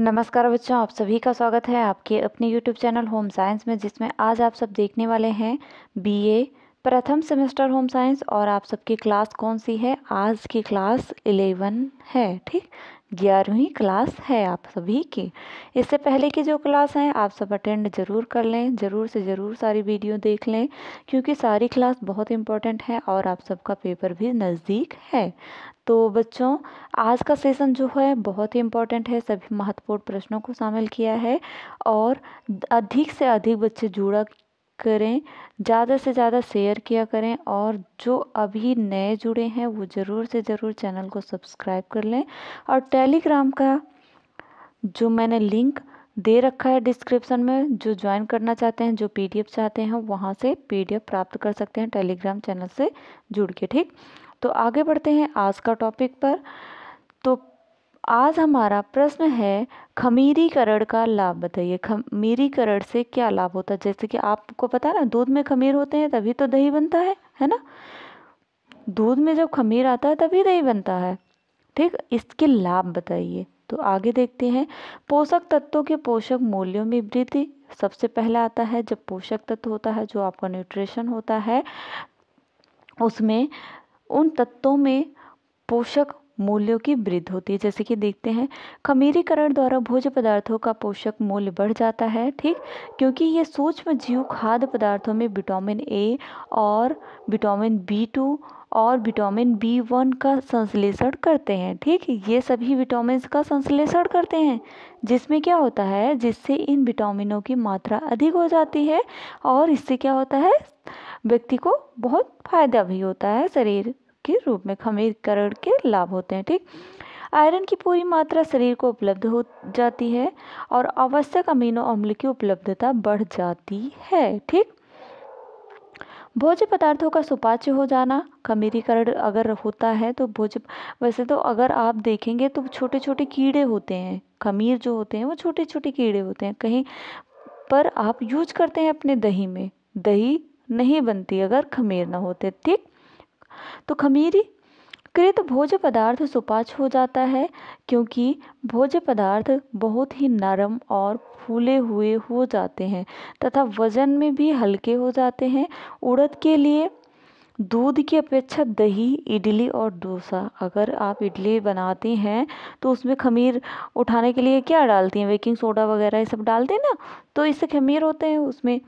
नमस्कार बच्चों आप सभी का स्वागत है आपके अपने YouTube चैनल होम साइंस में जिसमें आज आप सब देखने वाले हैं बी ए प्रथम सेमेस्टर होम साइंस और आप सबकी क्लास कौन सी है आज की क्लास इलेवन है ठीक ग्यारहवीं क्लास है आप सभी की इससे पहले की जो क्लास हैं आप सब अटेंड ज़रूर कर लें ज़रूर से ज़रूर सारी वीडियो देख लें क्योंकि सारी क्लास बहुत इंपॉर्टेंट है और आप सबका पेपर भी नज़दीक है तो बच्चों आज का सेशन जो है बहुत ही इम्पोर्टेंट है सभी महत्वपूर्ण प्रश्नों को शामिल किया है और अधिक से अधिक बच्चे जुड़ा करें ज़्यादा से ज़्यादा शेयर किया करें और जो अभी नए जुड़े हैं वो ज़रूर से ज़रूर चैनल को सब्सक्राइब कर लें और टेलीग्राम का जो मैंने लिंक दे रखा है डिस्क्रिप्शन में जो ज्वाइन करना चाहते हैं जो पीडीएफ चाहते हैं वहाँ से पीडीएफ प्राप्त कर सकते हैं टेलीग्राम चैनल से जुड़ के ठीक तो आगे बढ़ते हैं आज का टॉपिक पर तो आज हमारा प्रश्न है खमीरीकरण का लाभ बताइए खमीरीकरण से क्या लाभ होता है जैसे कि आपको पता ना दूध में खमीर होते हैं तभी तो दही बनता है है ना दूध में जब खमीर आता है तभी दही बनता है ठीक इसके लाभ बताइए तो आगे देखते हैं पोषक तत्वों के पोषक मूल्यों में वृद्धि सबसे पहला आता है जब पोषक तत्व होता है जो आपका न्यूट्रिशन होता है उसमें उन तत्वों में पोषक मूल्यों की वृद्धि होती है जैसे कि देखते हैं खमीरीकरण द्वारा भोज्य पदार्थों का पोषक मूल्य बढ़ जाता है ठीक क्योंकि ये सूक्ष्म जीव खाद्य पदार्थों में विटामिन ए और विटामिन बी टू और विटामिन बी वन का संश्लेषण करते हैं ठीक ये सभी विटामिन का संश्लेषण करते हैं जिसमें क्या होता है जिससे इन विटामिनों की मात्रा अधिक हो जाती है और इससे क्या होता है व्यक्ति को बहुत फायदा भी होता है शरीर के रूप में खमीर करण के लाभ होते हैं ठीक आयरन की पूरी मात्रा शरीर को उपलब्ध हो जाती है और आवश्यक अमीनो अम्ल की उपलब्धता बढ़ जाती है ठीक भोज्य पदार्थों का सुपाच्य हो जाना खमीरीकरण अगर होता है तो भोज्य वैसे तो अगर आप देखेंगे तो छोटे छोटे कीड़े होते हैं खमीर जो होते हैं वो छोटे छोटे कीड़े होते हैं कहीं पर आप यूज करते हैं अपने दही में दही नहीं बनती अगर खमीर ना होते ठीक तो खमीरी कृत भोज्य पदार्थ सुपाच हो जाता है क्योंकि भोज्य पदार्थ बहुत ही नरम और फूले हुए हो जाते हैं तथा वजन में भी हल्के हो जाते हैं उड़द के लिए दूध की अपेक्षा दही इडली और डोसा अगर आप इडली बनाते हैं तो उसमें खमीर उठाने के लिए क्या डालती हैं बेकिंग सोडा वगैरह ये सब डालते हैं ना तो इससे खमीर होते हैं उसमें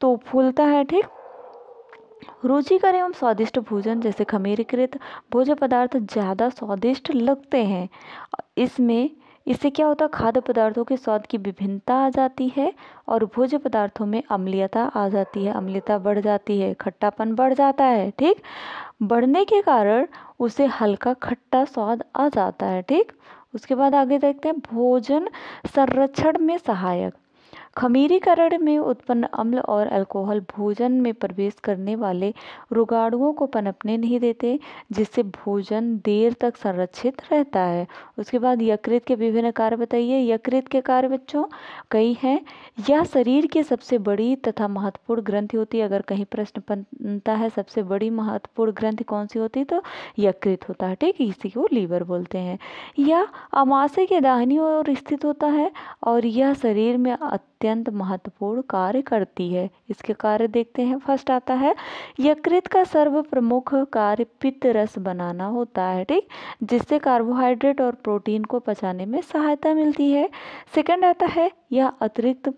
तो फूलता है ठीक रुचिकर एवं स्वादिष्ट भोजन जैसे ख़मीरीकृत भोज्य पदार्थ ज़्यादा स्वादिष्ट लगते हैं इसमें इससे क्या होता है खाद्य पदार्थों के स्वाद की विभिन्नता आ जाती है और भोज्य पदार्थों में अम्लीयता आ जाती है अम्लीयता बढ़ जाती है खट्टापन बढ़ जाता है ठीक बढ़ने के कारण उसे हल्का खट्टा स्वाद आ जाता है ठीक उसके बाद आगे देखते हैं भोजन संरक्षण में सहायक खमीरीकरण में उत्पन्न अम्ल और अल्कोहल भोजन में प्रवेश करने वाले रोगाणुओं को पनपने नहीं देते जिससे भोजन देर तक संरक्षित रहता है उसके बाद यकृत के विभिन्न कार्य बताइए यकृत के कार्य बच्चों कई हैं यह शरीर की सबसे बड़ी तथा महत्वपूर्ण ग्रंथि होती है अगर कहीं प्रश्न बनता है सबसे बड़ी महत्वपूर्ण ग्रंथि कौन सी होती है तो यकृत होता है ठीक इसी को लीवर बोलते हैं यह अमाशय के दाहिनी ओर स्थित होता है और यह शरीर में अत्यंत महत्वपूर्ण कार्य करती है इसके कार्य देखते हैं फर्स्ट आता है यकृत का सर्व प्रमुख कार्य पित्त रस बनाना होता है ठीक जिससे कार्बोहाइड्रेट और प्रोटीन को पचाने में सहायता मिलती है सेकंड आता है यह अतिरिक्त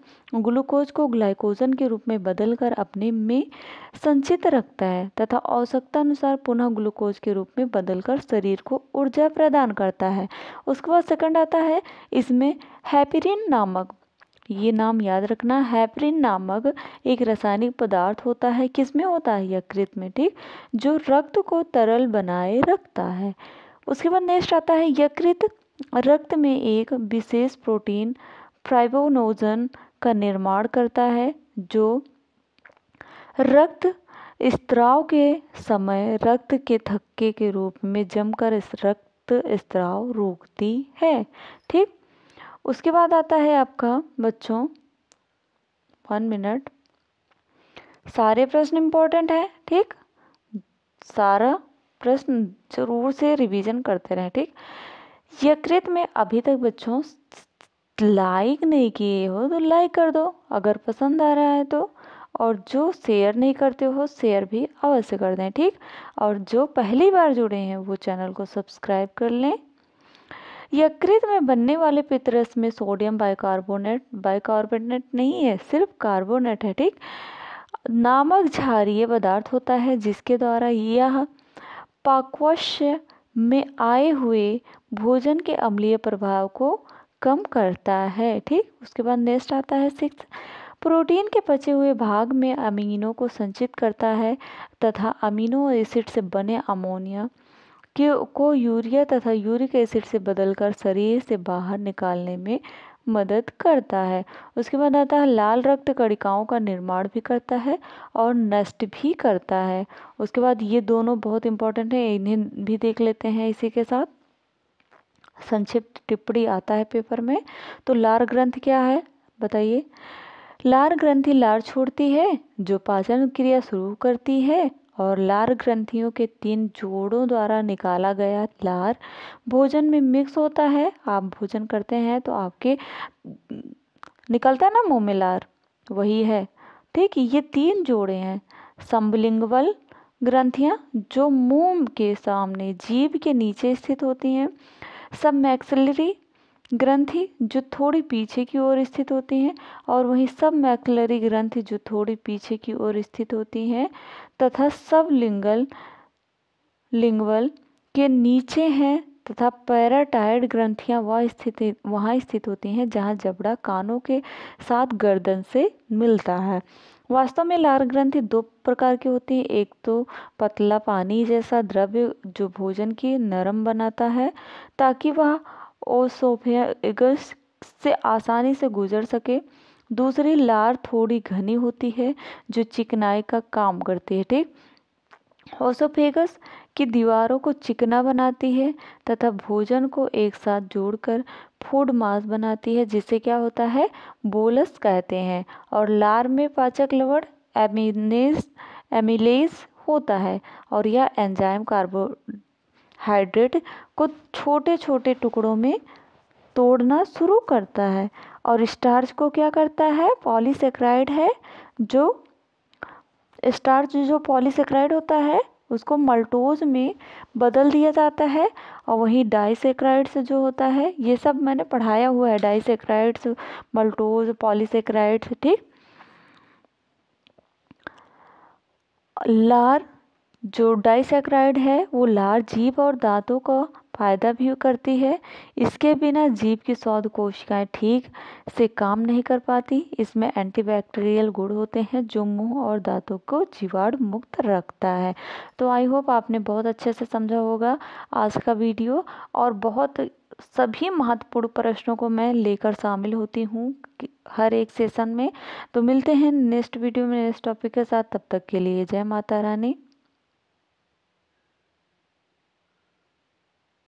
ग्लूकोज को ग्लाइकोजन के रूप में बदलकर अपने में संचित रखता है तथा आवश्यकता अनुसार पुनः ग्लूकोज के रूप में बदलकर शरीर को ऊर्जा प्रदान करता है उसके बाद सेकंड आता है इसमें हैपीरिन नामक ये नाम याद रखना हैपरिन नामक एक रासायनिक पदार्थ होता है किसमें होता है यकृत में ठीक जो रक्त को तरल बनाए रखता है उसके बाद नेक्स्ट आता है यकृत रक्त में एक विशेष प्रोटीन फ्राइबोनोजन का निर्माण करता है जो रक्त स्त्राव के समय रक्त के थक्के के रूप में जमकर इस रक्त स्त्राव रोकती है ठीक उसके बाद आता है आपका बच्चों वन मिनट सारे प्रश्न इम्पोर्टेंट हैं ठीक सारा प्रश्न जरूर से रिवीजन करते रहें ठीक यकृत में अभी तक बच्चों लाइक नहीं किए हो तो लाइक कर दो अगर पसंद आ रहा है तो और जो शेयर नहीं करते हो शेयर भी अवश्य कर दें ठीक और जो पहली बार जुड़े हैं वो चैनल को सब्सक्राइब कर लें यकृत में बनने वाले पितरस में सोडियम बाइकार्बोनेट बाइकार्बोनेट नहीं है सिर्फ कार्बोनेट है ठीक नामक क्षारीय पदार्थ होता है जिसके द्वारा यह पाकवश्य में आए हुए भोजन के अम्लीय प्रभाव को कम करता है ठीक उसके बाद नेक्स्ट आता है सिक्स प्रोटीन के बचे हुए भाग में अमीनों को संचित करता है तथा अमीनो एसिड से बने अमोनिया के को यूरिया तथा यूरिक एसिड से बदलकर शरीर से बाहर निकालने में मदद करता है उसके बाद आता है लाल रक्त कणिकाओं का निर्माण भी करता है और नष्ट भी करता है उसके बाद ये दोनों बहुत इंपॉर्टेंट है इन्हें भी देख लेते हैं इसी के साथ संक्षिप्त टिप्पणी आता है पेपर में तो लार ग्रंथ क्या है बताइए लार ग्रंथि लार छोड़ती है जो पाचन क्रिया शुरू करती है और लार ग्रंथियों के तीन जोड़ों द्वारा निकाला गया लार भोजन में मिक्स होता है आप भोजन करते हैं तो आपके निकलता है ना मुँह में लार वही है ठीक ये तीन जोड़े हैं समलिंगवल ग्रंथियाँ जो मुंह के सामने जीभ के नीचे स्थित होती हैं सब मैक्सिलरी ग्रंथि जो थोड़ी पीछे की ओर स्थित होती हैं और वहीं सब मैकलरी ग्रंथि जो थोड़ी पीछे की ओर स्थित होती हैं तथा सब लिंगल लिंगवल के नीचे हैं तथा पैराटाइड ग्रंथियां वह स्थित वहाँ स्थित होती हैं जहाँ जबड़ा कानों के साथ गर्दन से मिलता है वास्तव में लार ग्रंथि दो प्रकार की होती है एक तो पतला पानी जैसा द्रव्य जो भोजन की नरम बनाता है ताकि वह और सोफेगस से आसानी से गुजर सके दूसरी लार थोड़ी घनी होती है जो चिकनाई का काम करती है ठीक ओसोफेगस की दीवारों को चिकना बनाती है तथा भोजन को एक साथ जोड़कर फूड मास बनाती है जिसे क्या होता है बोलस कहते हैं और लार में पाचक लवण एमिनेस एमिलेस होता है और यह एंजाइम कार्बो हाइड्रेट को छोटे छोटे टुकड़ों में तोड़ना शुरू करता है और स्टार्च को क्या करता है पॉलीसेक्राइड है जो स्टार्च जो पॉलीसेक्राइड होता है उसको मल्टोज में बदल दिया जाता है और वहीं डाइसेक्राइड्स जो होता है ये सब मैंने पढ़ाया हुआ है डाइसेक्राइड्स मल्टोज पॉलीसेक्राइड्स ठीक लार जो डाइसेक्राइड है वो लार जीभ और दांतों का फायदा भी करती है इसके बिना जीभ की सौध कोशिकाएं ठीक से काम नहीं कर पाती इसमें एंटीबैक्टीरियल गुड़ होते हैं जो मुंह और दांतों को जीवाणु मुक्त रखता है तो आई होप आपने बहुत अच्छे से समझा होगा आज का वीडियो और बहुत सभी महत्वपूर्ण प्रश्नों को मैं लेकर शामिल होती हूँ हर एक सेशन में तो मिलते हैं नेक्स्ट वीडियो में नेक्स्ट टॉपिक के साथ तब तक के लिए जय माता रानी